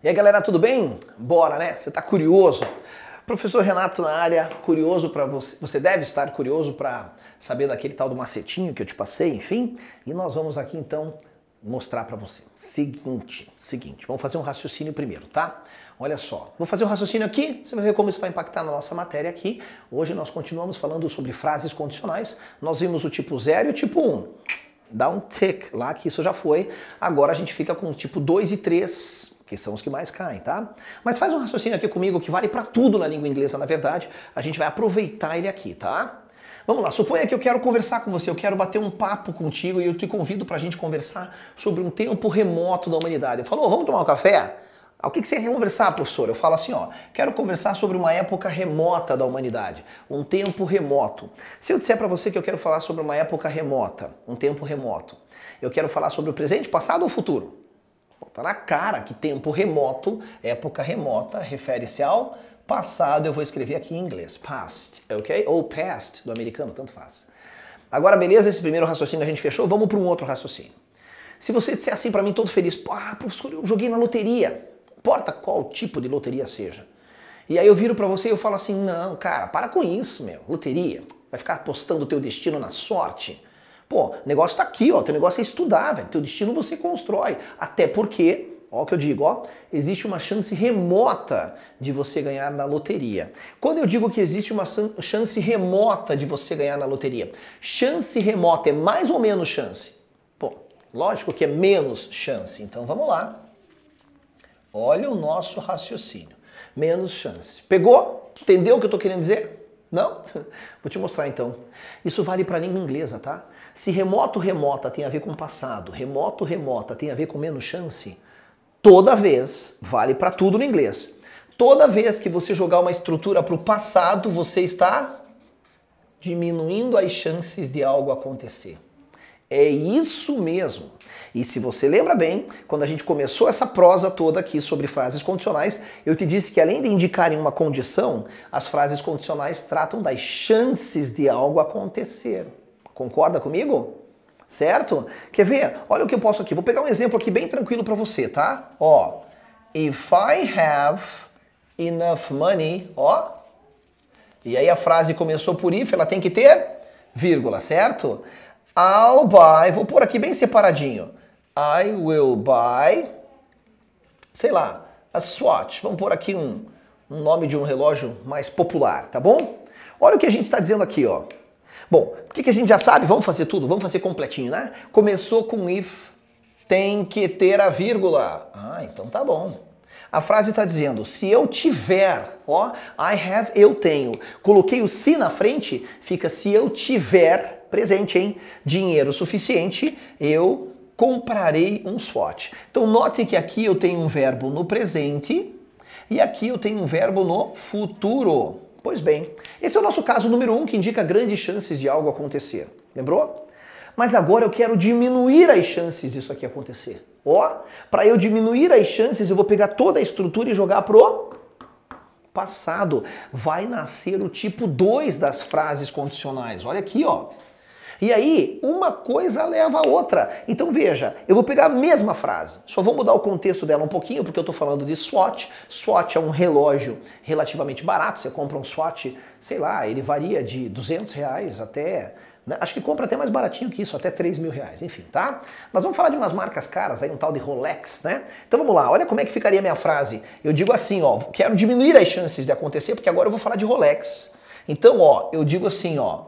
E aí galera, tudo bem? Bora, né? Você está curioso? Professor Renato na área, curioso para você. Você deve estar curioso para saber daquele tal do macetinho que eu te passei, enfim. E nós vamos aqui então mostrar para você. Seguinte, seguinte, vamos fazer um raciocínio primeiro, tá? Olha só, vou fazer um raciocínio aqui, você vai ver como isso vai impactar na nossa matéria aqui. Hoje nós continuamos falando sobre frases condicionais. Nós vimos o tipo 0 e o tipo 1. Um. Dá um tick lá que isso já foi. Agora a gente fica com o tipo 2 e 3 que são os que mais caem, tá? Mas faz um raciocínio aqui comigo que vale para tudo na língua inglesa, na verdade. A gente vai aproveitar ele aqui, tá? Vamos lá, suponha que eu quero conversar com você, eu quero bater um papo contigo e eu te convido para a gente conversar sobre um tempo remoto da humanidade. Eu falo, oh, vamos tomar um café? Ah, o que, que você quer conversar, professor? Eu falo assim, ó, quero conversar sobre uma época remota da humanidade, um tempo remoto. Se eu disser para você que eu quero falar sobre uma época remota, um tempo remoto, eu quero falar sobre o presente, passado ou futuro? tá na cara que tempo remoto, época remota, refere-se ao passado. Eu vou escrever aqui em inglês, past, ok? Ou past do americano, tanto faz. Agora, beleza, esse primeiro raciocínio a gente fechou, vamos para um outro raciocínio. Se você disser assim para mim, todo feliz, ah, professor, eu joguei na loteria, importa qual tipo de loteria seja. E aí eu viro para você e eu falo assim, não, cara, para com isso, meu, loteria, vai ficar apostando o teu destino na sorte. Pô, o negócio tá aqui, ó. Teu negócio é estudar, velho. Teu destino você constrói. Até porque ó, o que eu digo, ó, existe uma chance remota de você ganhar na loteria. Quando eu digo que existe uma chance remota de você ganhar na loteria, chance remota é mais ou menos chance? Pô, lógico que é menos chance. Então vamos lá. Olha o nosso raciocínio. Menos chance. Pegou? Entendeu o que eu estou querendo dizer? Não? Vou te mostrar então. Isso vale para a língua inglesa, tá? Se remoto, remota tem a ver com passado, remoto, remota tem a ver com menos chance, toda vez vale para tudo no inglês. Toda vez que você jogar uma estrutura para o passado, você está diminuindo as chances de algo acontecer. É isso mesmo. E se você lembra bem, quando a gente começou essa prosa toda aqui sobre frases condicionais, eu te disse que além de indicarem uma condição, as frases condicionais tratam das chances de algo acontecer. Concorda comigo? Certo? Quer ver? Olha o que eu posso aqui. Vou pegar um exemplo aqui bem tranquilo para você, tá? Ó, if I have enough money, ó. E aí a frase começou por if, ela tem que ter vírgula, certo? I'll buy, vou pôr aqui bem separadinho. I will buy, sei lá, a Swatch. Vamos pôr aqui um, um nome de um relógio mais popular, tá bom? Olha o que a gente está dizendo aqui, ó. Bom, o que, que a gente já sabe? Vamos fazer tudo, vamos fazer completinho, né? Começou com if, tem que ter a vírgula. Ah, então tá bom. A frase está dizendo: se eu tiver, ó, I have, eu tenho. Coloquei o se na frente, fica se eu tiver presente, hein? Dinheiro suficiente, eu comprarei um SWOT. Então note que aqui eu tenho um verbo no presente e aqui eu tenho um verbo no futuro. Pois bem, esse é o nosso caso número um que indica grandes chances de algo acontecer. Lembrou? mas agora eu quero diminuir as chances disso aqui acontecer. Ó, para eu diminuir as chances, eu vou pegar toda a estrutura e jogar pro passado. Vai nascer o tipo 2 das frases condicionais. Olha aqui, ó. E aí, uma coisa leva a outra. Então veja, eu vou pegar a mesma frase, só vou mudar o contexto dela um pouquinho, porque eu estou falando de SWOT. SWOT é um relógio relativamente barato, você compra um SWOT, sei lá, ele varia de 200 reais até né? Acho que compra até mais baratinho que isso, até 3 mil reais, enfim, tá? Mas vamos falar de umas marcas caras aí, um tal de Rolex, né? Então vamos lá, olha como é que ficaria a minha frase. Eu digo assim, ó, quero diminuir as chances de acontecer, porque agora eu vou falar de Rolex. Então, ó, eu digo assim, ó,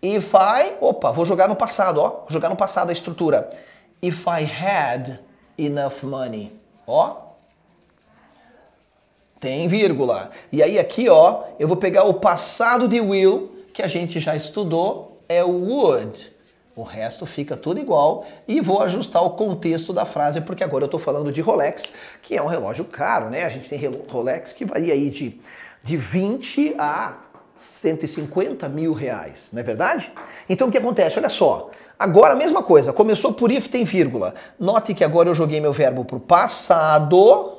if I, opa, vou jogar no passado, ó, vou jogar no passado a estrutura. If I had enough money, ó, tem vírgula. E aí aqui, ó, eu vou pegar o passado de will, que a gente já estudou, é o would. O resto fica tudo igual e vou ajustar o contexto da frase, porque agora eu estou falando de Rolex, que é um relógio caro, né? A gente tem Rolex que varia aí de, de 20 a 150 mil reais, não é verdade? Então o que acontece? Olha só, agora a mesma coisa, começou por if tem vírgula. Note que agora eu joguei meu verbo para o passado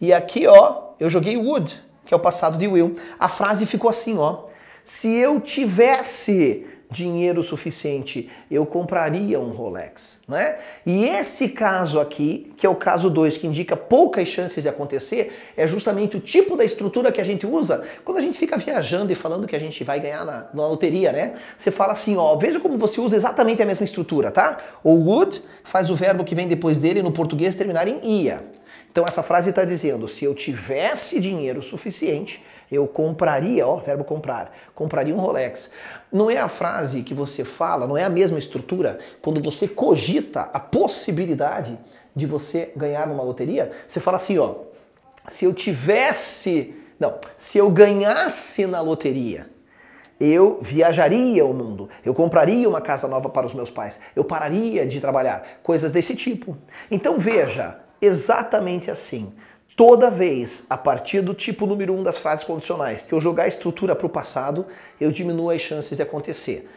e aqui ó, eu joguei would, que é o passado de will. A frase ficou assim ó. Se eu tivesse dinheiro suficiente, eu compraria um Rolex, né? E esse caso aqui, que é o caso 2, que indica poucas chances de acontecer, é justamente o tipo da estrutura que a gente usa quando a gente fica viajando e falando que a gente vai ganhar na, na loteria, né? Você fala assim, ó, veja como você usa exatamente a mesma estrutura, tá? O would faz o verbo que vem depois dele no português terminar em ia. Então essa frase está dizendo: se eu tivesse dinheiro suficiente, eu compraria, ó, verbo comprar, compraria um Rolex. Não é a frase que você fala, não é a mesma estrutura quando você cogita a possibilidade de você ganhar numa loteria. Você fala assim, ó, se eu tivesse, não, se eu ganhasse na loteria, eu viajaria o mundo, eu compraria uma casa nova para os meus pais, eu pararia de trabalhar, coisas desse tipo. Então veja, exatamente assim. Toda vez, a partir do tipo número 1 um das frases condicionais, que eu jogar a estrutura para o passado, eu diminuo as chances de acontecer.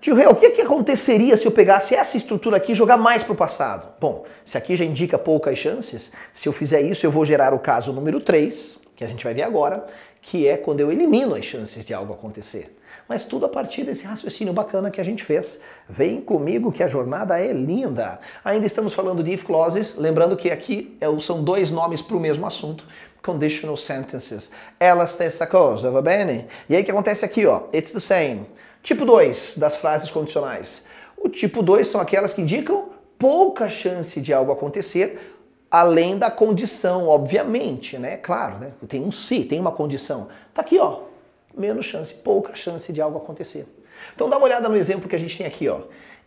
Tio Rei, o que, que aconteceria se eu pegasse essa estrutura aqui e jogar mais para o passado? Bom, se aqui já indica poucas chances, se eu fizer isso, eu vou gerar o caso número 3, que a gente vai ver agora, que é quando eu elimino as chances de algo acontecer. Mas tudo a partir desse raciocínio bacana que a gente fez. Vem comigo que a jornada é linda. Ainda estamos falando de if clauses, lembrando que aqui é são dois nomes para o mesmo assunto. Conditional sentences. Elas têm essa coisa, va bene? E aí o que acontece aqui, ó? It's the same. Tipo 2 das frases condicionais. O tipo 2 são aquelas que indicam pouca chance de algo acontecer além da condição, obviamente, né? Claro, né? Tem um se, tem uma condição. Tá aqui, ó. Menos chance, pouca chance de algo acontecer. Então dá uma olhada no exemplo que a gente tem aqui, ó.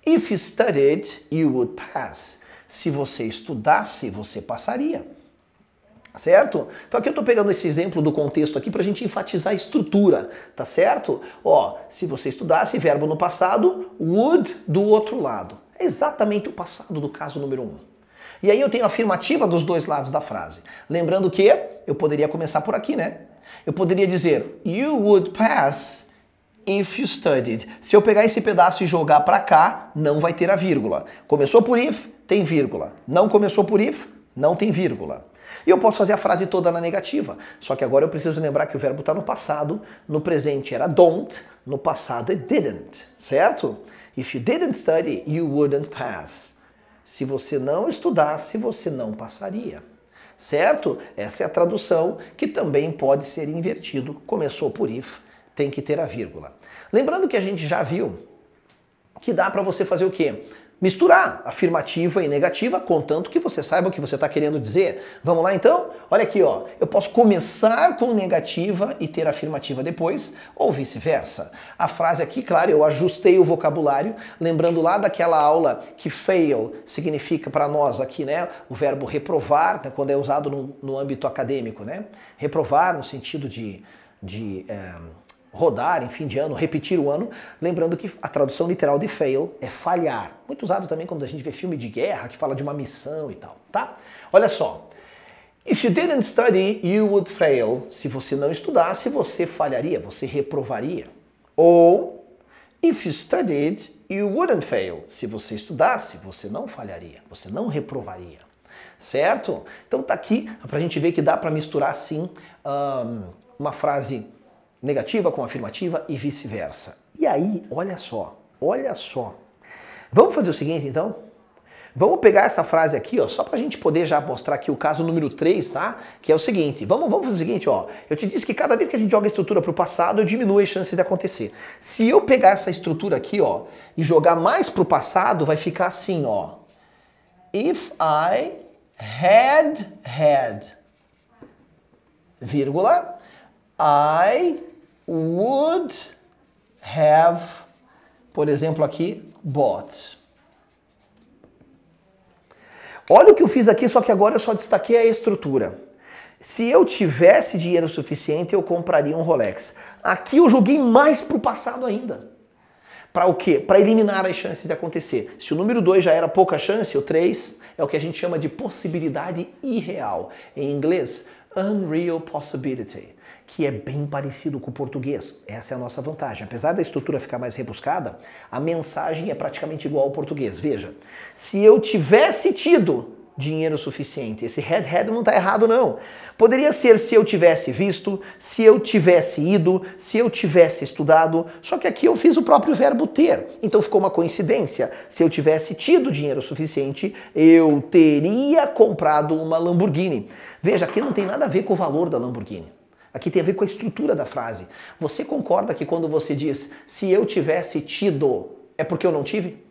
If you studied, you would pass. Se você estudasse, você passaria. Certo? Então aqui eu estou pegando esse exemplo do contexto aqui para a gente enfatizar a estrutura, tá certo? Ó, se você estudasse, verbo no passado, would do outro lado. É exatamente o passado do caso número 1. Um. E aí eu tenho a afirmativa dos dois lados da frase. Lembrando que eu poderia começar por aqui, né? Eu poderia dizer You would pass if you studied. Se eu pegar esse pedaço e jogar para cá, não vai ter a vírgula. Começou por if, tem vírgula. Não começou por if, não tem vírgula. E eu posso fazer a frase toda na negativa. Só que agora eu preciso lembrar que o verbo está no passado, no presente era don't, no passado é didn't, certo? If you didn't study, you wouldn't pass. Se você não estudasse, você não passaria. Certo? Essa é a tradução que também pode ser invertido. Começou por if, tem que ter a vírgula. Lembrando que a gente já viu que dá para você fazer o quê? misturar afirmativa e negativa, contanto que você saiba o que você está querendo dizer. Vamos lá então? Olha aqui, ó. Eu posso começar com negativa e ter afirmativa depois, ou vice-versa. A frase aqui, claro, eu ajustei o vocabulário, lembrando lá daquela aula que fail significa para nós aqui, né, o verbo reprovar, tá? quando é usado no, no âmbito acadêmico, né? Reprovar no sentido de, de é rodar em fim de ano, repetir o ano. Lembrando que a tradução literal de fail é falhar. Muito usado também quando a gente vê filme de guerra que fala de uma missão e tal, tá? Olha só. If you didn't study, you would fail. Se você não estudasse, você falharia, você reprovaria. Ou if you studied, you wouldn't fail. Se você estudasse, você não falharia, você não reprovaria certo? Então tá aqui para a gente ver que dá para misturar sim uma frase negativa com afirmativa e vice-versa. E aí, olha só, olha só. Vamos fazer o seguinte então? Vamos pegar essa frase aqui, ó, só para a gente poder já mostrar aqui o caso número 3, tá? Que é o seguinte, vamos, vamos fazer o seguinte, ó. Eu te disse que cada vez que a gente joga a estrutura para o passado, eu diminuo as chances de acontecer. Se eu pegar essa estrutura aqui, ó, e jogar mais para o passado, vai ficar assim, ó. If I had had, vírgula, I would have, por exemplo, aqui, bought. Olha o que eu fiz aqui, só que agora eu só destaquei a estrutura. Se eu tivesse dinheiro suficiente, eu compraria um Rolex. Aqui eu joguei mais para o passado ainda. Para o quê? Para eliminar as chances de acontecer. Se o número 2 já era pouca chance, o 3 é o que a gente chama de possibilidade irreal. Em inglês, Unreal Possibility, que é bem parecido com o português. Essa é a nossa vantagem. Apesar da estrutura ficar mais rebuscada, a mensagem é praticamente igual ao português. Veja, se eu tivesse tido dinheiro suficiente. Esse head-head não está errado, não. Poderia ser se eu tivesse visto, se eu tivesse ido, se eu tivesse estudado, só que aqui eu fiz o próprio verbo ter. Então ficou uma coincidência. Se eu tivesse tido dinheiro suficiente, eu teria comprado uma Lamborghini. Veja, aqui não tem nada a ver com o valor da Lamborghini. Aqui tem a ver com a estrutura da frase. Você concorda que quando você diz se eu tivesse tido, é porque eu não tive?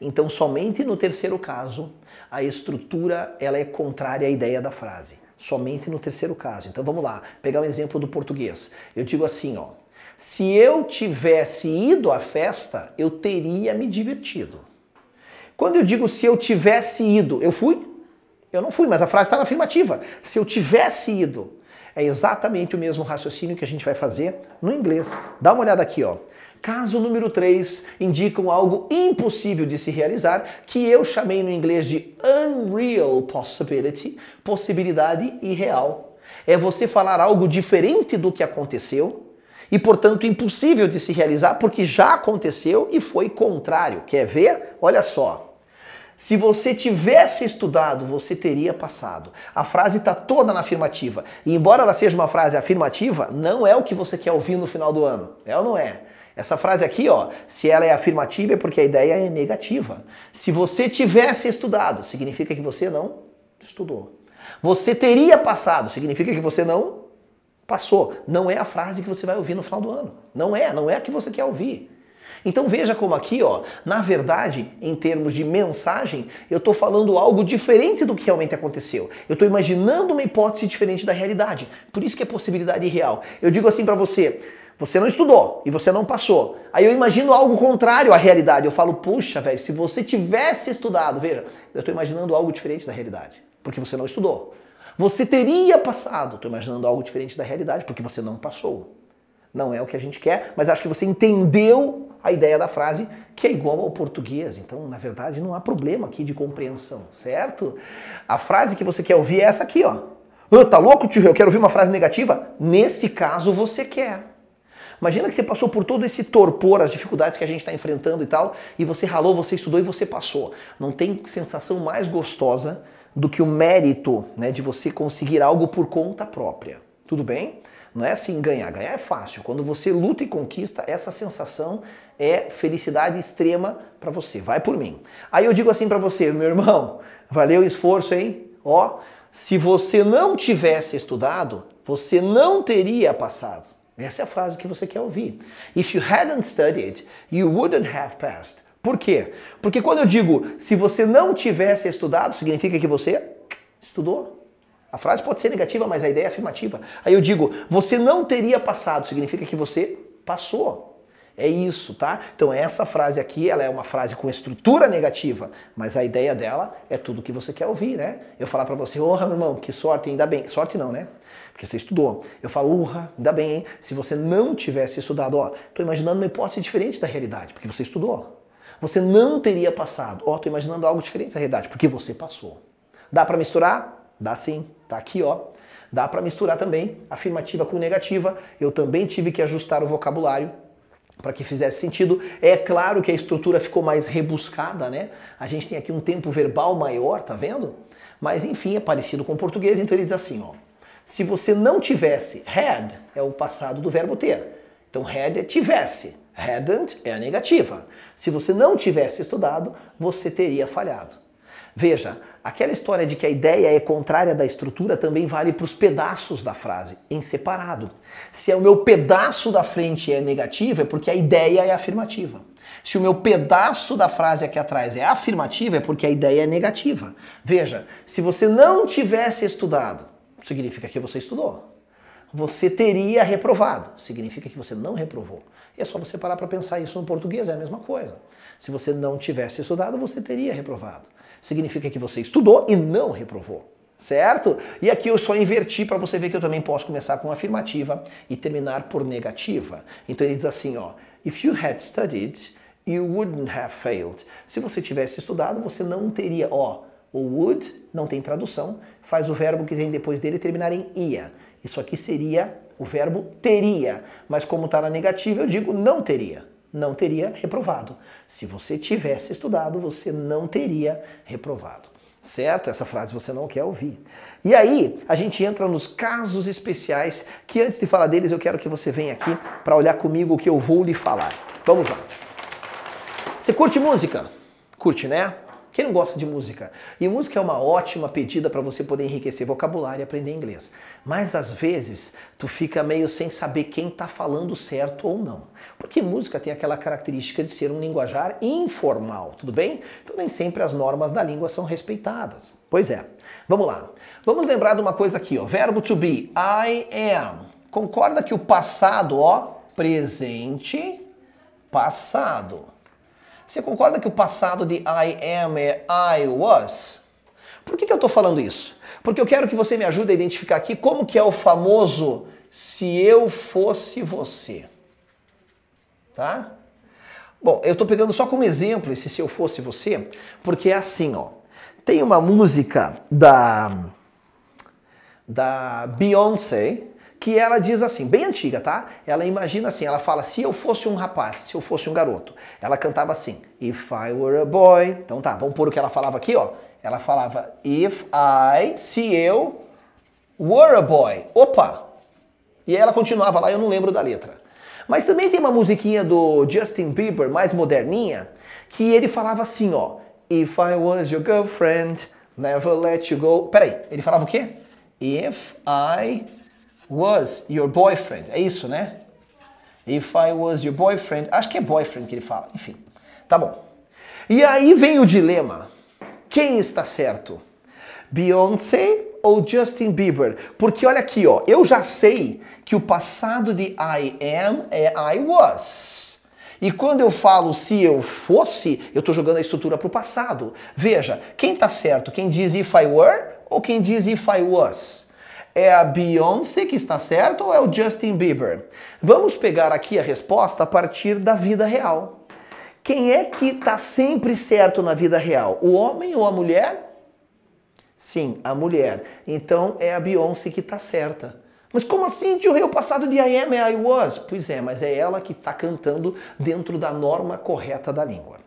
Então, somente no terceiro caso, a estrutura ela é contrária à ideia da frase. Somente no terceiro caso. Então, vamos lá, pegar um exemplo do português. Eu digo assim, ó: Se eu tivesse ido à festa, eu teria me divertido. Quando eu digo se eu tivesse ido, eu fui? Eu não fui, mas a frase está na afirmativa. Se eu tivesse ido, é exatamente o mesmo raciocínio que a gente vai fazer no inglês. Dá uma olhada aqui, ó. Caso número 3 indicam algo impossível de se realizar, que eu chamei no inglês de unreal possibility, possibilidade irreal. É você falar algo diferente do que aconteceu e, portanto, impossível de se realizar porque já aconteceu e foi contrário. Quer ver? Olha só. Se você tivesse estudado, você teria passado. A frase está toda na afirmativa. E embora ela seja uma frase afirmativa, não é o que você quer ouvir no final do ano. É ou não é? Essa frase aqui, ó, se ela é afirmativa é porque a ideia é negativa. Se você tivesse estudado, significa que você não estudou. Você teria passado, significa que você não passou. Não é a frase que você vai ouvir no final do ano. Não é, não é a que você quer ouvir. Então veja como aqui, ó, na verdade, em termos de mensagem, eu estou falando algo diferente do que realmente aconteceu. Eu estou imaginando uma hipótese diferente da realidade. Por isso que é possibilidade real. Eu digo assim para você, você não estudou e você não passou. Aí eu imagino algo contrário à realidade. Eu falo, puxa, velho, se você tivesse estudado, veja, eu estou imaginando algo diferente da realidade, porque você não estudou. Você teria passado, estou imaginando algo diferente da realidade, porque você não passou. Não é o que a gente quer, mas acho que você entendeu a ideia da frase, que é igual ao português. Então, na verdade, não há problema aqui de compreensão, certo? A frase que você quer ouvir é essa aqui, ó. Oh, tá louco, tio? Eu quero ouvir uma frase negativa? Nesse caso, você quer. Imagina que você passou por todo esse torpor, as dificuldades que a gente está enfrentando e tal, e você ralou, você estudou e você passou. Não tem sensação mais gostosa do que o mérito né, de você conseguir algo por conta própria. Tudo bem? Não é assim ganhar. Ganhar é fácil. Quando você luta e conquista, essa sensação é felicidade extrema para você. Vai por mim. Aí eu digo assim para você, meu irmão, valeu o esforço, hein? Ó, se você não tivesse estudado, você não teria passado. Essa é a frase que você quer ouvir. If you hadn't studied, you wouldn't have passed. Por quê? Porque quando eu digo se você não tivesse estudado, significa que você estudou. A frase pode ser negativa, mas a ideia é afirmativa. Aí eu digo, você não teria passado, significa que você passou. É isso, tá? Então essa frase aqui, ela é uma frase com estrutura negativa, mas a ideia dela é tudo que você quer ouvir, né? Eu falar para você, honra, meu irmão, que sorte, ainda bem. Sorte não, né? Porque você estudou. Eu falo, urra, ainda bem, hein? Se você não tivesse estudado, ó, tô imaginando uma hipótese diferente da realidade, porque você estudou. Você não teria passado. Ó, tô imaginando algo diferente da realidade, porque você passou. Dá para misturar? Dá sim. Tá aqui, ó. Dá para misturar também afirmativa com negativa. Eu também tive que ajustar o vocabulário para que fizesse sentido. É claro que a estrutura ficou mais rebuscada, né? A gente tem aqui um tempo verbal maior, tá vendo? Mas enfim, é parecido com o português, então ele diz assim, ó. Se você não tivesse had, é o passado do verbo ter. Então had é tivesse, hadn't é a negativa. Se você não tivesse estudado, você teria falhado. Veja, aquela história de que a ideia é contrária da estrutura também vale para os pedaços da frase, em separado. Se é o meu pedaço da frente é negativo, é porque a ideia é afirmativa. Se o meu pedaço da frase aqui atrás é afirmativa, é porque a ideia é negativa. Veja, se você não tivesse estudado, significa que você estudou você teria reprovado. Significa que você não reprovou. E é só você parar para pensar isso no português, é a mesma coisa. Se você não tivesse estudado, você teria reprovado. Significa que você estudou e não reprovou. Certo? E aqui eu só inverti para você ver que eu também posso começar com afirmativa e terminar por negativa. Então ele diz assim, ó: If you had studied, you wouldn't have failed. Se você tivesse estudado, você não teria, ó, o would não tem tradução, faz o verbo que vem depois dele terminar em ia. Isso aqui seria o verbo teria, mas como está na negativa, eu digo não teria. Não teria reprovado. Se você tivesse estudado, você não teria reprovado. Certo? Essa frase você não quer ouvir. E aí, a gente entra nos casos especiais, que antes de falar deles, eu quero que você venha aqui para olhar comigo o que eu vou lhe falar. Vamos lá. Você curte música? Curte, né? Quem não gosta de música? E música é uma ótima pedida para você poder enriquecer vocabulário e aprender inglês. Mas às vezes tu fica meio sem saber quem está falando certo ou não. Porque música tem aquela característica de ser um linguajar informal, tudo bem? Então nem sempre as normas da língua são respeitadas. Pois é. Vamos lá. Vamos lembrar de uma coisa aqui, ó. Verbo to be, I am. Concorda que o passado, ó, presente, passado você concorda que o passado de I am é I was? Por que, que eu estou falando isso? Porque eu quero que você me ajude a identificar aqui como que é o famoso se eu fosse você. Tá? Bom, eu estou pegando só como exemplo esse se eu fosse você, porque é assim, ó. Tem uma música da da Beyoncé, que ela diz assim, bem antiga, tá? Ela imagina assim, ela fala, se eu fosse um rapaz, se eu fosse um garoto. Ela cantava assim, if I were a boy. Então tá, vamos pôr o que ela falava aqui, ó. Ela falava, if I, se eu were a boy. Opa! E ela continuava lá, eu não lembro da letra. Mas também tem uma musiquinha do Justin Bieber, mais moderninha, que ele falava assim, ó. If I was your girlfriend, never let you go. Peraí, ele falava o quê? If I was your boyfriend. É isso, né? If I was your boyfriend. Acho que é boyfriend que ele fala. Enfim, tá bom. E aí vem o dilema. Quem está certo? Beyoncé ou Justin Bieber? Porque olha aqui, ó, eu já sei que o passado de I am é I was. E quando eu falo se eu fosse, eu estou jogando a estrutura para o passado. Veja, quem está certo? Quem diz if I were ou quem diz if I was? É a Beyoncé que está certa ou é o Justin Bieber? Vamos pegar aqui a resposta a partir da vida real. Quem é que está sempre certo na vida real? O homem ou a mulher? Sim, a mulher. Então é a Beyoncé que está certa. Mas como assim, tio Rei? O passado de I am é I was? Pois é, mas é ela que está cantando dentro da norma correta da língua.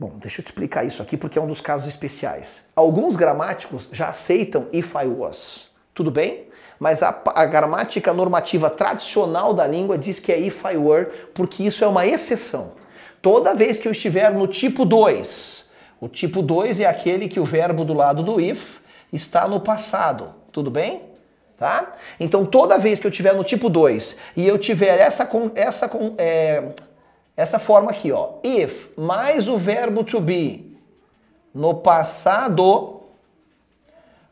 Bom, deixa eu te explicar isso aqui porque é um dos casos especiais. Alguns gramáticos já aceitam if I was. Tudo bem? Mas a, a gramática normativa tradicional da língua diz que é if I were, porque isso é uma exceção. Toda vez que eu estiver no tipo 2, o tipo 2 é aquele que o verbo do lado do if está no passado. Tudo bem? Tá? Então, toda vez que eu estiver no tipo 2 e eu tiver essa, essa, é, essa forma aqui, ó, if mais o verbo to be no passado,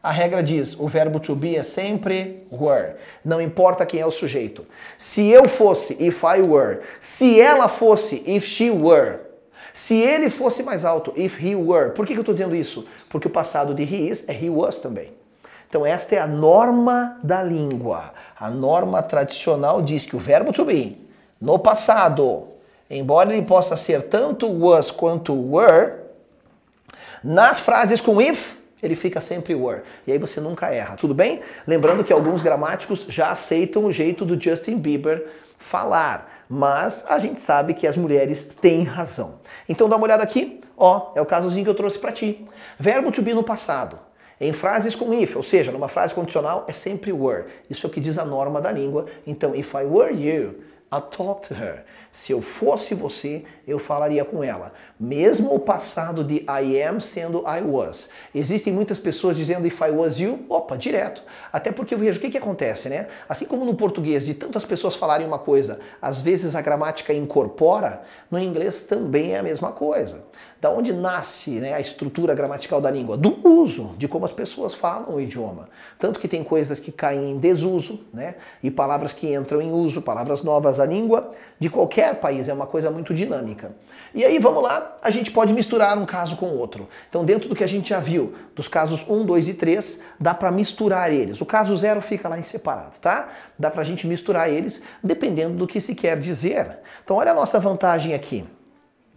a regra diz: o verbo to be é sempre were. Não importa quem é o sujeito. Se eu fosse, if I were. Se ela fosse, if she were. Se ele fosse mais alto, if he were. Por que, que eu estou dizendo isso? Porque o passado de he is é he was também. Então, esta é a norma da língua. A norma tradicional diz que o verbo to be, no passado, embora ele possa ser tanto was quanto were, nas frases com if, ele fica sempre were. E aí você nunca erra, tudo bem? Lembrando que alguns gramáticos já aceitam o jeito do Justin Bieber falar, mas a gente sabe que as mulheres têm razão. Então dá uma olhada aqui, ó, é o casozinho que eu trouxe para ti. Verbo to be no passado. Em frases com if, ou seja, numa frase condicional é sempre were. Isso é o que diz a norma da língua. Então, if I were you, I'd talk to her. Se eu fosse você, eu falaria com ela. Mesmo o passado de I am sendo I was. Existem muitas pessoas dizendo if I was you, opa, direto. Até porque eu vejo o que, que acontece, né? Assim como no português, de tantas pessoas falarem uma coisa, às vezes a gramática incorpora, no inglês também é a mesma coisa. Da onde nasce né, a estrutura gramatical da língua? Do uso, de como as pessoas falam o idioma. Tanto que tem coisas que caem em desuso, né? E palavras que entram em uso, palavras novas. A língua de qualquer país é uma coisa muito dinâmica. E aí, vamos lá, a gente pode misturar um caso com outro. Então, dentro do que a gente já viu, dos casos 1, 2 e 3, dá para misturar eles. O caso 0 fica lá em separado, tá? Dá para a gente misturar eles dependendo do que se quer dizer. Então, olha a nossa vantagem aqui.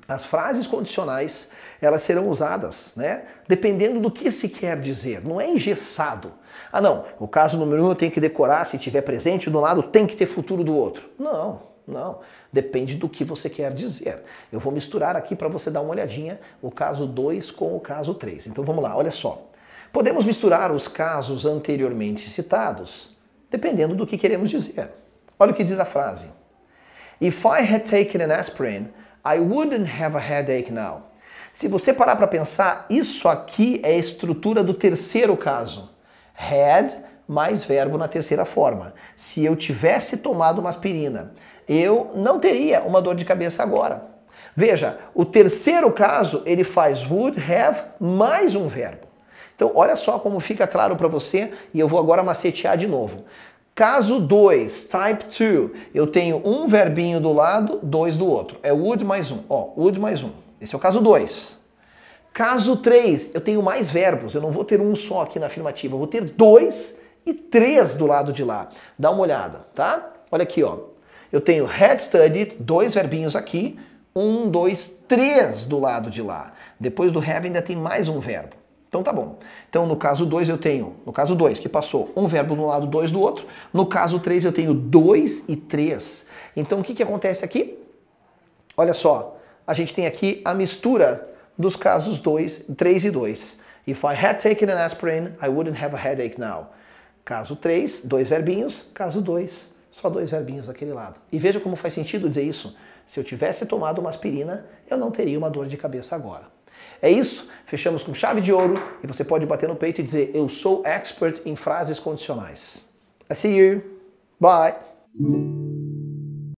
As frases condicionais, elas serão usadas, né? Dependendo do que se quer dizer, não é engessado. Ah, não, o caso número um eu tenho que decorar, se tiver presente, do lado tem que ter futuro do outro. Não, não. Depende do que você quer dizer. Eu vou misturar aqui para você dar uma olhadinha o caso 2 com o caso 3. Então vamos lá, olha só. Podemos misturar os casos anteriormente citados, dependendo do que queremos dizer. Olha o que diz a frase. If I had taken an aspirin, I wouldn't have a headache now. Se você parar para pensar, isso aqui é a estrutura do terceiro caso. Had mais verbo na terceira forma. Se eu tivesse tomado uma aspirina, eu não teria uma dor de cabeça agora. Veja, o terceiro caso ele faz would have mais um verbo. Então, olha só como fica claro para você e eu vou agora macetear de novo. Caso 2, type 2, eu tenho um verbinho do lado, dois do outro. É would mais um. Ó, would mais um. Esse é o caso 2. Caso 3, eu tenho mais verbos. Eu não vou ter um só aqui na afirmativa. Eu vou ter dois e três do lado de lá. Dá uma olhada, tá? Olha aqui, ó. Eu tenho had studied, dois verbinhos aqui. Um, dois, três do lado de lá. Depois do have ainda tem mais um verbo. Então tá bom. Então no caso 2 eu tenho, no caso 2, que passou um verbo de um lado, dois do outro. No caso 3 eu tenho 2 e 3. Então o que, que acontece aqui? Olha só, a gente tem aqui a mistura dos casos 3 e 2. If I had taken an aspirin, I wouldn't have a headache now. Caso 3, dois verbinhos, caso 2, só dois verbinhos daquele lado. E veja como faz sentido dizer isso. Se eu tivesse tomado uma aspirina, eu não teria uma dor de cabeça agora. É isso, fechamos com chave de ouro e você pode bater no peito e dizer: Eu sou expert em frases condicionais. I see you. Bye.